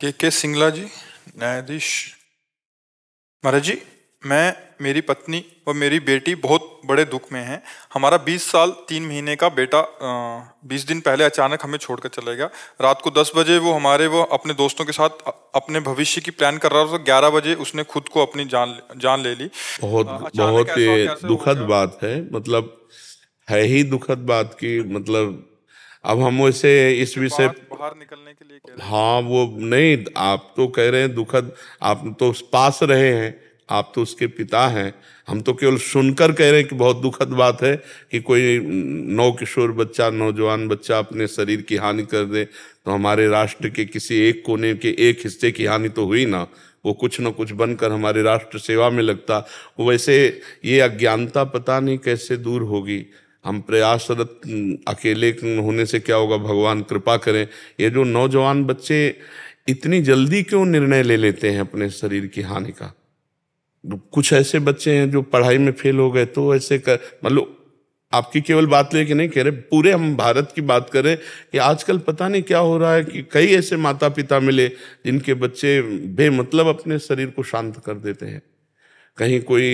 के के सिंगला जी न्यायाधीश महाराज जी मैं मेरी पत्नी और मेरी बेटी बहुत बड़े दुख में हैं हमारा 20 साल तीन महीने का बेटा 20 दिन पहले अचानक हमें छोड़कर चला गया रात को 10 बजे वो हमारे वो अपने दोस्तों के साथ अपने भविष्य की प्लान कर रहा था तो बजे उसने खुद को अपनी जान जान ले ली बहुत बहुत दुखद बात है मतलब है ही दुखद बात की मतलब अब हम उसे इस विषय बाहर निकलने के लिए कह हाँ वो नहीं आप तो कह रहे हैं दुखद आप तो पास रहे हैं आप तो उसके पिता हैं हम तो केवल सुनकर कह रहे हैं कि बहुत दुखद बात है कि कोई नौ किशोर बच्चा नौजवान बच्चा अपने शरीर की हानि कर दे तो हमारे राष्ट्र के किसी एक कोने के एक हिस्से की हानि तो हुई ना वो कुछ ना कुछ बनकर हमारे राष्ट्र सेवा में लगता वैसे ये अज्ञानता पता नहीं कैसे दूर होगी हम प्रयासरत तो अकेले होने से क्या होगा भगवान कृपा करें ये जो नौजवान बच्चे इतनी जल्दी क्यों निर्णय ले लेते हैं अपने शरीर की हानि का कुछ ऐसे बच्चे हैं जो पढ़ाई में फेल हो गए तो ऐसे कर मतलब आपकी केवल बात लेके नहीं कह रहे पूरे हम भारत की बात करें कि आजकल पता नहीं क्या हो रहा है कि कई ऐसे माता पिता मिले जिनके बच्चे बेमतलब अपने शरीर को शांत कर देते हैं कहीं कोई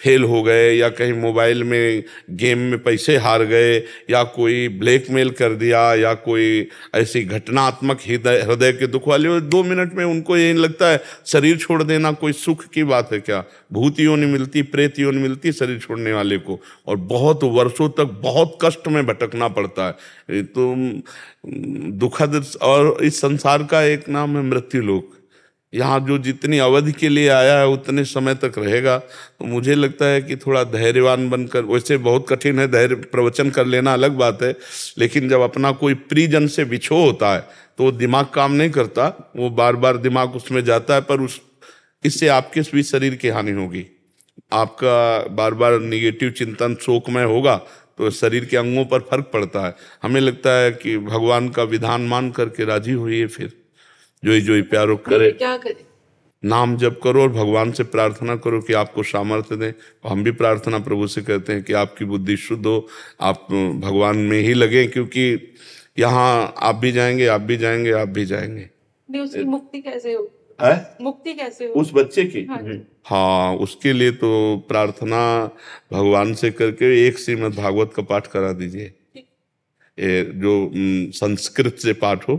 फेल हो गए या कहीं मोबाइल में गेम में पैसे हार गए या कोई ब्लैकमेल कर दिया या कोई ऐसी घटनात्मक हृदय हृदय के दुख वाली दो मिनट में उनको ये लगता है शरीर छोड़ देना कोई सुख की बात है क्या भूत नहीं मिलती प्रेत नहीं मिलती शरीर छोड़ने वाले को और बहुत वर्षों तक बहुत कष्ट में भटकना पड़ता है तो दुखद और इस संसार का एक नाम है मृत्यु लोक यहाँ जो जितनी अवधि के लिए आया है उतने समय तक रहेगा तो मुझे लगता है कि थोड़ा धैर्यवान बनकर वैसे बहुत कठिन है धैर्य प्रवचन कर लेना अलग बात है लेकिन जब अपना कोई प्रिजन से बिछो होता है तो वो दिमाग काम नहीं करता वो बार बार दिमाग उसमें जाता है पर उस इससे आपके भी शरीर की हानि होगी आपका बार बार निगेटिव चिंतन शोकमय होगा तो शरीर के अंगों पर फर्क पड़ता है हमें लगता है कि भगवान का विधान मान करके राजी है फिर जो ही जो ही प्यारो करे क्या करे नाम जब करो और भगवान से प्रार्थना करो कि आपको सामर्थ्य दें हम भी प्रार्थना प्रभु से कहते हैं कि आपकी बुद्धि शुद्ध हो आप भगवान में ही लगे क्योंकि यहाँ आप भी जाएंगे आप भी जाएंगे आप भी जाएंगे उसकी मुक्ति कैसे हो है? मुक्ति कैसे हो उस बच्चे की हाँ, हाँ उसके लिए तो प्रार्थना भगवान से करके एक श्रीमद भागवत का पाठ करा दीजिए जो संस्कृत से पाठ हो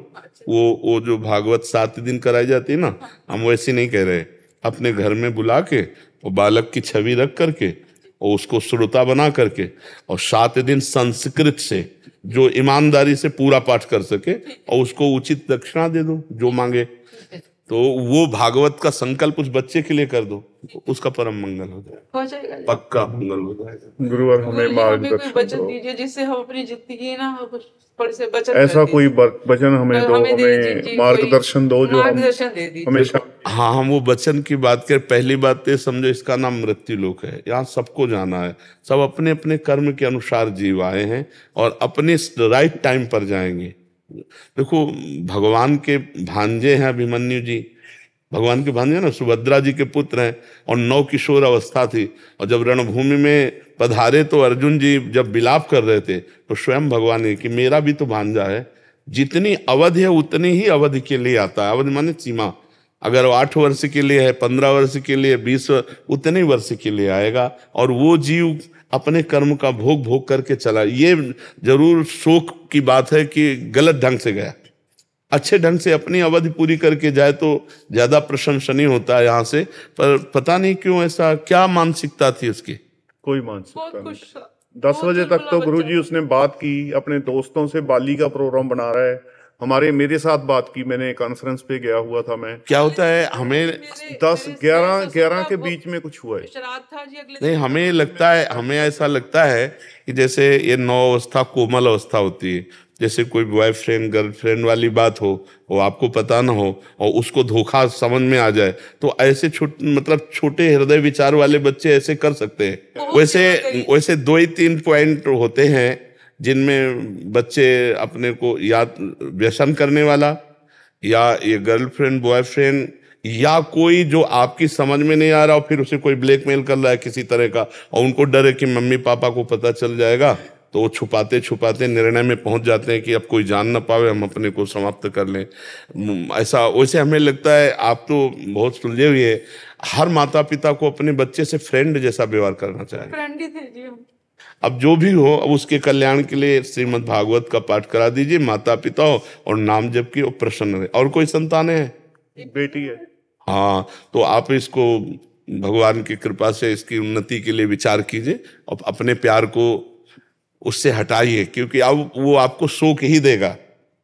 वो वो जो भागवत सात दिन कराई जाती है ना हम वैसे नहीं कह रहे अपने घर में बुला के और बालक की छवि रख करके और उसको श्रोता बना करके और सात दिन संस्कृत से जो ईमानदारी से पूरा पाठ कर सके और उसको उचित दक्षिणा दे दो जो मांगे तो वो भागवत का संकल्प उस बच्चे के लिए कर दो उसका परम मंगल हो जाएगा पक्का मंगल हो जाएगा गुरुवर हमें मार्ग दीजिए जिससे हम अपनी जिंदगी ना से बचन ऐसा कोई वचन हमें दो हमें, मार्गदर्शन दो जो हम हमेशा हाँ हम वो वचन की बात करें पहली बात तो ये समझो इसका नाम मृत्यु लोक है यहाँ सबको जाना है सब अपने अपने कर्म के अनुसार जीव आए हैं और अपने राइट टाइम पर जाएंगे देखो भगवान के भांजे हैं अभिमन्यु जी भगवान के भांजे ना सुभद्रा जी के पुत्र हैं और नौ किशोर अवस्था थी और जब रणभूमि में पधारे तो अर्जुन जी जब बिलाप कर रहे थे तो स्वयं भगवान ने कि मेरा भी तो भांजा है जितनी अवधि है उतनी ही अवधि के लिए आता है अवधि माने सीमा अगर आठ वर्ष के लिए है पंद्रह वर्ष के लिए बीस उतने वर्ष के लिए आएगा और वो जीव अपने कर्म का भोग भोग करके चला ये जरूर शोक की बात है कि गलत ढंग से गया अच्छे ढंग से अपनी अवधि पूरी करके जाए तो ज्यादा प्रशंसनीय होता है यहाँ से पर पता नहीं क्यों ऐसा क्या मानसिकता थी उसकी कोई मानसिकता नहीं दस बजे तक तो गुरुजी उसने बात की अपने दोस्तों से बाली का प्रोग्राम बना रहा है हमारे मेरे साथ बात की मैंने कॉन्फ्रेंस पे गया हुआ था मैं क्या होता है हमें दस ग्यारह ग्यारह के बीच में कुछ हुआ है नहीं हमें लगता है हमें ऐसा लगता है कि जैसे ये नौ अवस्था कोमल अवस्था होती है जैसे कोई बॉयफ्रेंड गर्लफ्रेंड वाली बात हो वो आपको पता ना हो और उसको धोखा समझ में आ जाए तो ऐसे छोट मतलब छोटे हृदय विचार वाले बच्चे ऐसे कर सकते हैं वैसे वैसे दो ही तीन पॉइंट होते हैं जिनमें बच्चे अपने को या व्यसन करने वाला या ये गर्लफ्रेंड बॉयफ्रेंड या कोई जो आपकी समझ में नहीं आ रहा और फिर उसे कोई ब्लैकमेल कर रहा है किसी तरह का और उनको डर है कि मम्मी पापा को पता चल जाएगा तो वो छुपाते छुपाते निर्णय में पहुंच जाते हैं कि अब कोई जान ना पावे हम अपने को समाप्त कर लें ऐसा वैसे हमें लगता है आप तो बहुत सुलझे हुए हैं हर माता पिता को अपने बच्चे से फ्रेंड जैसा व्यवहार करना चाहिए फ्रेंड ही थे जी हम अब जो भी हो अब उसके कल्याण के लिए श्रीमद् भागवत का पाठ करा दीजिए माता पिता हो और नाम जब की प्रसन्न रहे और कोई संतान है बेटी है हाँ तो आप इसको भगवान की कृपा से इसकी उन्नति के लिए विचार कीजिए और अपने प्यार को उससे हटाइए क्योंकि अब वो आपको शोक ही देगा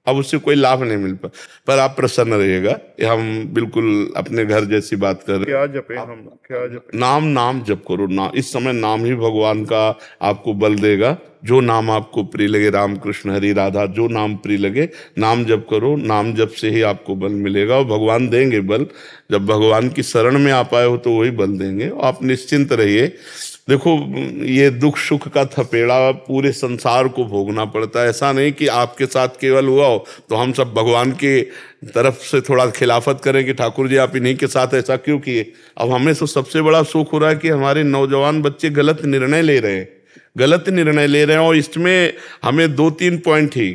अब उससे कोई लाभ नहीं मिल पा पर आप प्रसन्न रहिएगा हम बिल्कुल अपने घर जैसी बात कर रहे क्या जपे हम क्या जपे नाम नाम जप करो ना इस समय नाम ही भगवान का आपको बल देगा जो नाम आपको प्रिय लगे राम कृष्ण हरि राधा जो नाम प्रिय लगे नाम जप करो नाम जप से ही आपको बल मिलेगा और भगवान देंगे बल जब भगवान की शरण में आप आए हो तो वही बल देंगे आप निश्चिंत रहिए देखो ये दुख सुख का थपेड़ा पूरे संसार को भोगना पड़ता है ऐसा नहीं कि आपके साथ केवल हुआ हो तो हम सब भगवान के तरफ से थोड़ा खिलाफत करें कि ठाकुर जी आप इन्हीं के साथ ऐसा क्यों किए अब हमें तो सबसे बड़ा सुख हो रहा है कि हमारे नौजवान बच्चे गलत निर्णय ले रहे हैं गलत निर्णय ले रहे हैं और इसमें हमें दो तीन पॉइंट ही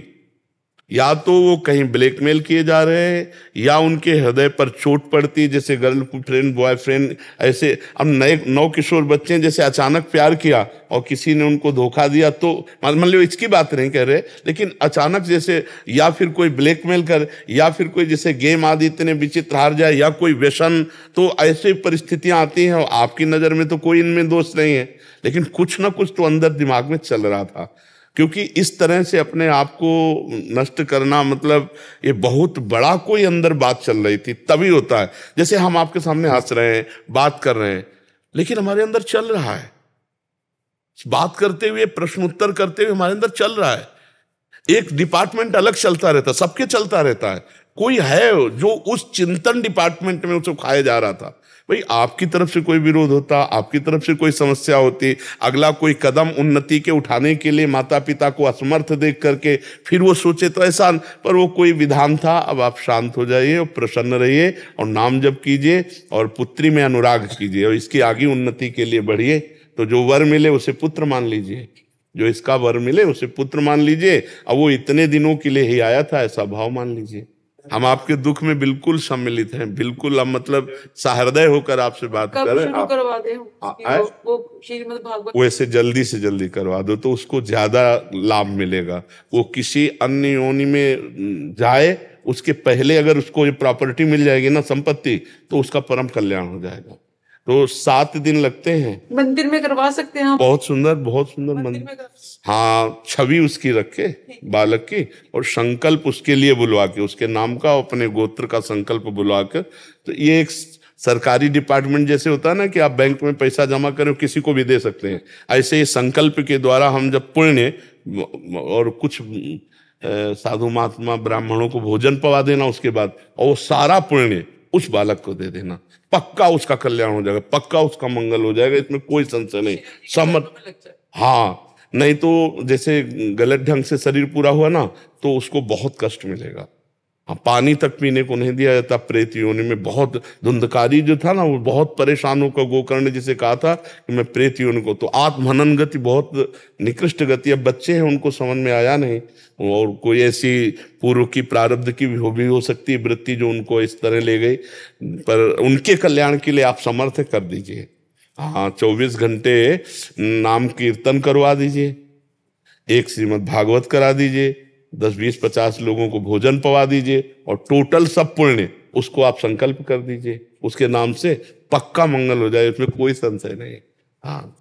या तो वो कहीं ब्लैकमेल किए जा रहे हैं या उनके हृदय पर चोट पड़ती जैसे गर्ल फ्रेंड बॉयफ्रेंड ऐसे अब नए नौ किशोर बच्चे जैसे अचानक प्यार किया और किसी ने उनको धोखा दिया तो मान लो इसकी बात नहीं कर रहे लेकिन अचानक जैसे या फिर कोई ब्लैकमेल कर या फिर कोई जैसे गेम आदि इतने विचित्र हार जाए या कोई व्यसन तो ऐसी परिस्थितियाँ आती हैं और आपकी नज़र में तो कोई इनमें दोष नहीं है लेकिन कुछ ना कुछ तो अंदर दिमाग में चल रहा था क्योंकि इस तरह से अपने आप को नष्ट करना मतलब ये बहुत बड़ा कोई अंदर बात चल रही थी तभी होता है जैसे हम आपके सामने हंस रहे हैं बात कर रहे हैं लेकिन हमारे अंदर चल रहा है बात करते हुए प्रश्न उत्तर करते हुए हमारे अंदर चल रहा है एक डिपार्टमेंट अलग चलता रहता सबके चलता रहता है कोई है जो उस चिंतन डिपार्टमेंट में उसको खाया जा रहा था भाई आपकी तरफ से कोई विरोध होता आपकी तरफ से कोई समस्या होती अगला कोई कदम उन्नति के उठाने के लिए माता पिता को असमर्थ देख करके फिर वो सोचे तो ऐसा पर वो कोई विधान था अब आप शांत हो जाइए और प्रसन्न रहिए और नाम जप कीजिए और पुत्री में अनुराग कीजिए और इसकी आगे उन्नति के लिए बढ़िए तो जो वर मिले उसे पुत्र मान लीजिए जो इसका वर मिले उसे पुत्र मान लीजिए अब वो इतने दिनों के लिए ही आया था ऐसा भाव मान लीजिए हम आपके दुख में बिल्कुल सम्मिलित हैं बिल्कुल हम मतलब सहृदय होकर आपसे बात कर रहे हैं वो ऐसे जल्दी से जल्दी करवा दो तो उसको ज्यादा लाभ मिलेगा वो किसी अन्य योनि में जाए उसके पहले अगर उसको ये प्रॉपर्टी मिल जाएगी ना संपत्ति तो उसका परम कल्याण हो जाएगा तो सात दिन लगते हैं मंदिर में करवा सकते हैं बहुत सुंदर बहुत सुंदर मंदिर, में हाँ छवि उसकी रखे बालक की और संकल्प उसके लिए बुलवा के उसके नाम का अपने गोत्र का संकल्प बुलवा कर तो ये एक सरकारी डिपार्टमेंट जैसे होता है ना कि आप बैंक में पैसा जमा करें किसी को भी दे सकते हैं ऐसे ही संकल्प के द्वारा हम जब पुण्य और कुछ साधु महात्मा ब्राह्मणों को भोजन पवा देना उसके बाद और वो सारा पुण्य उस बालक को दे देना पक्का उसका कल्याण हो जाएगा पक्का उसका मंगल हो जाएगा इसमें कोई संशय नहीं सहमत हाँ नहीं तो जैसे गलत ढंग से शरीर पूरा हुआ ना तो उसको बहुत कष्ट मिलेगा हाँ, पानी तक पीने को नहीं दिया जाता प्रेत योनि में बहुत धुंधकारी जो था ना वो बहुत परेशान होकर गोकर्ण ने जिसे कहा था कि मैं प्रेत योनि को तो आत्महनन गति बहुत निकृष्ट गति अब बच्चे हैं उनको समझ में आया नहीं और कोई ऐसी पूर्व की प्रारब्ध की भी हो भी हो सकती है वृत्ति जो उनको इस तरह ले गई पर उनके कल्याण के लिए आप समर्थ कर दीजिए हाँ चौबीस घंटे नाम कीर्तन करवा दीजिए एक श्रीमद भागवत करा दीजिए दस बीस पचास लोगों को भोजन पवा दीजिए और टोटल सब पुण्य उसको आप संकल्प कर दीजिए उसके नाम से पक्का मंगल हो जाए उसमें कोई संशय नहीं हाँ